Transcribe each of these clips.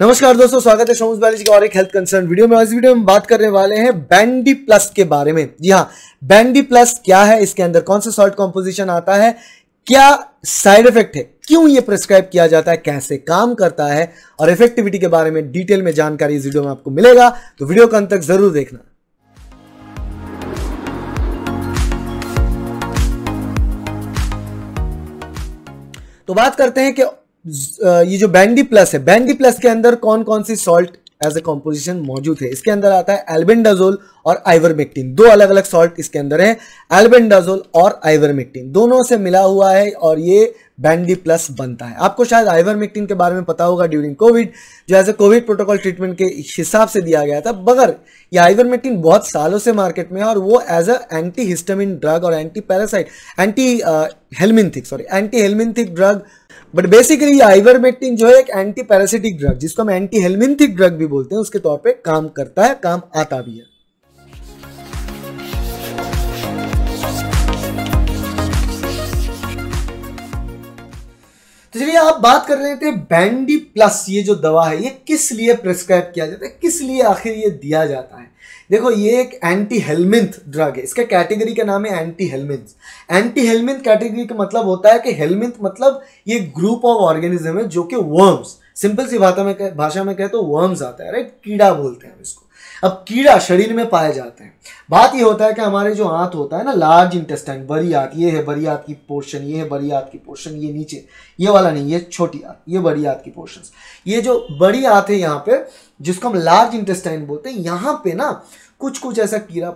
नमस्कार दोस्तों स्वागत है शोम्स बायोलॉजी के और एक हेल्थ कंसर्न वीडियो में इस वीडियो में बात करने वाले हैं बैंडी प्लस के बारे में जी हाँ बैंडी प्लस क्या है इसके अंदर कौन सा सॉल्ट कॉम्पोजिशन आता है क्या साइड इफेक्ट है क्यों ये प्रिस्क्राइब किया जाता है कैसे काम करता है और इफेक्टिविटी के बारे में डिटेल में जानकारी इस वीडियो में आपको मिलेगा तो वीडियो का अंत तक जरूर देखना तो बात करते हैं कि ये जो बैंडी प्लस है बैंडी प्लस के अंदर कौन कौन सी सॉल्ट एज ए कॉम्पोजिशन मौजूद है इसके अंदर आता है एल्बेंडाजोल और आइवरमेक्टिन दो अलग अलग सॉल्ट इसके अंदर है एल्बेंडाजोल और आइवरमेक्टिन दोनों से मिला हुआ है और ये बैंडी प्लस बनता है आपको शायद आइवरमेक्टिन के बारे में पता होगा ड्यूरिंग कोविड जो as a Covid protocol treatment के हिसाब से दिया गया था मगर ये आइवरमेक्टिन बहुत सालों से मार्केट में है और वो as a anti histamine drug और anti parasite anti helminthic sorry anti helminthic drug but basically ivermectin जो है एक एंटी पैरासिटिक ड्रग जिसको हम एंटी हेलमिंथिक ड्रग भी बोलते हैं उसके तौर पे काम करता है काम आता भी है तो चलिए आप बात कर रहे थे बैंडी प्लस ये जो दवा है ये किस लिए प्रिस्क्राइब किया जाता है किस लिए आखिर ये दिया जाता है देखो ये एक एंटी हेलमिंथ ड्रग है इसका कैटेगरी का नाम है anti helminth anti helminth category का मतलब होता है कि हेलमिंथ मतलब ये ग्रुप ऑफ ऑर्गेनिज्म है जो कि वर्म्स सिंपल सी भाषा में भाषा में कहे तो वर्म्स आता है राइट कीड़ा बोलते हैं इसको अब कीड़ा शरीर में पाए जाते हैं बात ये होता है कि हमारे जो आंत होता है ना लार्ज इंटेस्टाइन बड़ी आंत ये है बड़ी आंत की पोर्शन ये है बड़ी आंत की पोर्शन ये नीचे ये वाला नहीं ये छोटी आंत ये बड़ी आंत की पोर्शन ये जो बड़ी आंत है यहाँ पे जिसको हम लार्ज इंटेस्टाइन बोलते हैं यहाँ पे ना कुछ कुछ ऐसा कीड़ा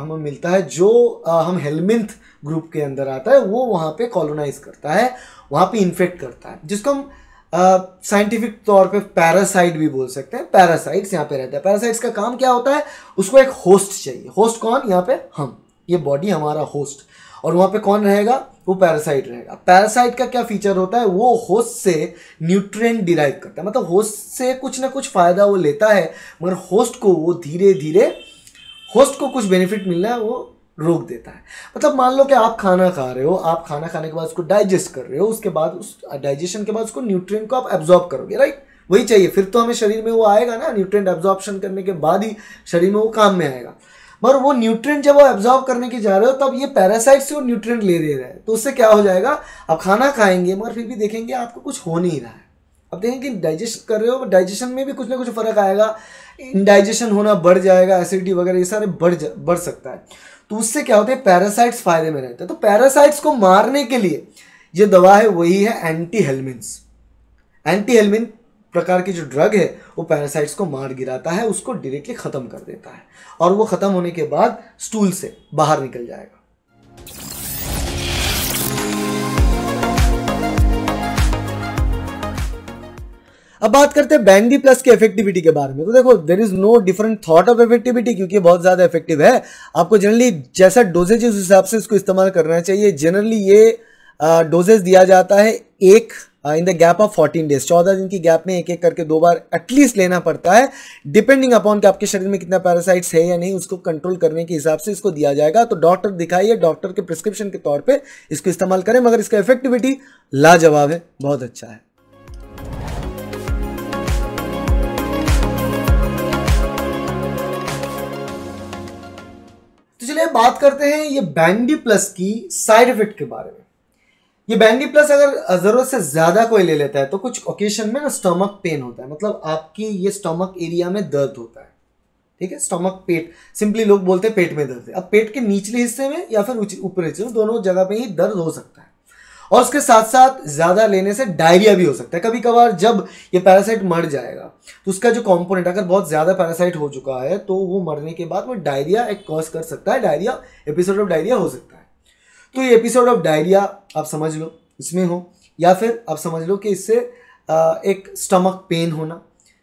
हमें मिलता है जो हम हेलमिंथ ग्रुप के अंदर आता है वो वहाँ पे कॉलोनाइज करता है वहाँ पे इन्फेक्ट करता है जिसको हम साइंटिफिक तौर पे पैरासाइट भी बोल सकते हैं पैरासाइट्स यहाँ पे रहते हैं पैरासाइट्स का काम क्या होता है उसको एक होस्ट चाहिए होस्ट कौन यहाँ पे हम ये बॉडी हमारा होस्ट और वहाँ पे कौन रहेगा वो पैरासाइट रहेगा पैरासाइट का क्या फीचर होता है वो होस्ट से न्यूट्रिएंट डिराइव करता है मतलब होस्ट से कुछ ना कुछ फ़ायदा वो लेता है मगर होस्ट को वो धीरे धीरे होस्ट को कुछ बेनिफिट मिलना है वो रोक देता है मतलब मान लो कि आप खाना खा रहे हो आप खाना खाने के बाद उसको डाइजेस्ट कर रहे हो उसके बाद उस डाइजेशन के बाद उसको न्यूट्रिएंट को आप एब्जॉर्ब करोगे राइट वही चाहिए फिर तो हमें शरीर में वो आएगा ना न्यूट्रिएंट एब्जॉर्बशन करने के बाद ही शरीर में वो काम में आएगा मगर वो न्यूट्रिएंट जब वो एब्जॉर्ब करने के जा रहे हो तब ये पैरासाइट से वो न्यूट्रिएंट ले दे रहे हैं तो उससे क्या हो जाएगा आप खाना खाएंगे मगर फिर भी देखेंगे आपको कुछ हो नहीं रहा है अब देखें कि डाइजेस्ट कर रहे हो डाइजेशन में भी कुछ ना कुछ फ़र्क आएगा इनडाइजेशन होना बढ़ जाएगा एसिडिटी वगैरह ये सारे बढ़ जा बढ़ सकता है तो उससे क्या होता है पैरासाइट्स फायदे में रहते हैं तो पैरासाइट्स को मारने के लिए ये दवा है वही है एंटी हेलमिन्स एंटी हेलमिन प्रकार की जो ड्रग है वो पैरासाइट्स को मार गिराता है उसको डायरेक्टली ख़त्म कर देता है और वो ख़त्म होने के बाद स्टूल से बाहर निकल जाएगा अब बात करते हैं बैंगनी प्लस के इफेक्टिविटी के बारे में तो देखो there is no different thought of effectivity क्योंकि बहुत ज्यादा इफेक्टिव है आपको जनरली जैसा डोजेज उस हिसाब से इसको इस्तेमाल करना चाहिए जनरली ये डोजेज दिया जाता है एक in the gap of fourteen days चौदह दिन की गैप में एक एक करके दो बार एटलीस्ट लेना पड़ता है डिपेंडिंग अपॉन कि आपके शरीर में कितना पैरासाइट्स है या नहीं उसको कंट्रोल करने के हिसाब से इसको दिया जाएगा तो डॉक्टर दिखाइए डॉक्टर के प्रिस्क्रिप्शन के तौर पे इसको इस्तेमाल करें मगर इसका इफेक्टिविटी लाजवाब है बहुत अच्छा है तो चलिए बात करते हैं ये बैंडी प्लस की साइड इफेक्ट के बारे में ये बैंडी प्लस अगर ज़रूरत से ज़्यादा कोई ले लेता है तो कुछ ओकेशन में ना स्टमक पेन होता है मतलब आपकी ये स्टमक एरिया में दर्द होता है ठीक है स्टमक पेट सिंपली लोग बोलते हैं पेट में दर्द है अब पेट के निचले हिस्से में या फिर ऊपर हिस्से में दोनों जगह पे ही दर्द हो सकता है और उसके साथ साथ ज़्यादा लेने से डायरिया भी हो सकता है कभी कभार जब ये पैरासाइट मर जाएगा तो उसका जो कॉम्पोनेंट अगर बहुत ज़्यादा पैरासाइट हो चुका है तो वो मरने के बाद वो डायरिया एक कॉज कर सकता है डायरिया एपिसोड ऑफ डायरिया हो सकता है तो ये एपिसोड ऑफ डायरिया आप समझ लो इसमें हो या फिर आप समझ लो कि इससे एक स्टमक पेन होना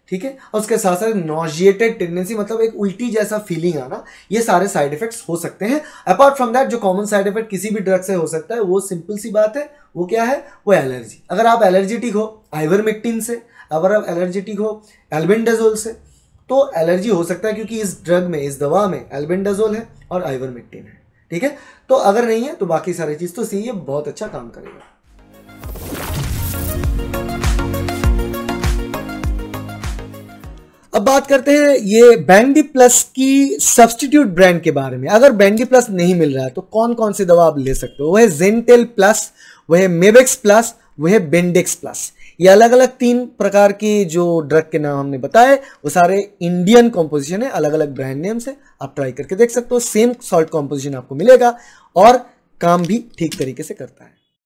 ठीक है और उसके साथ साथ नोजिएटेड टेंडेंसी मतलब एक उल्टी जैसा फीलिंग आना ये सारे साइड इफेक्ट्स हो सकते हैं अपार्ट फ्रॉम दैट जो कॉमन साइड इफेक्ट किसी भी ड्रग से हो सकता है वो सिंपल सी बात है वो क्या है वो एलर्जी अगर आप एलर्जेटिक हो आइवरमेक्टिन से अगर आप एलर्जेटिक हो एल्बेंडाजोल से तो एलर्जी हो सकता है क्योंकि इस ड्रग में इस दवा में एल्बेंडाजोल है और आइवरमेक्टिन है ठीक है तो अगर नहीं है तो बाकी सारी चीज़ तो सी ये बहुत अच्छा काम करेगा अब बात करते हैं ये बैंडी प्लस की सब्सटीट्यूट ब्रांड के बारे में अगर बैंडी प्लस नहीं मिल रहा है तो कौन कौन सी दवा आप ले सकते हो वह है जेंटेल प्लस वह है प्लस वह है बेंडेक्स प्लस ये अलग अलग तीन प्रकार की जो ड्रग के नाम हमने बताए वो सारे इंडियन कॉम्पोजिशन है अलग अलग ब्रांड नेम से आप ट्राई करके देख सकते हो सेम सॉल्ट कॉम्पोजिशन आपको मिलेगा और काम भी ठीक तरीके से करता है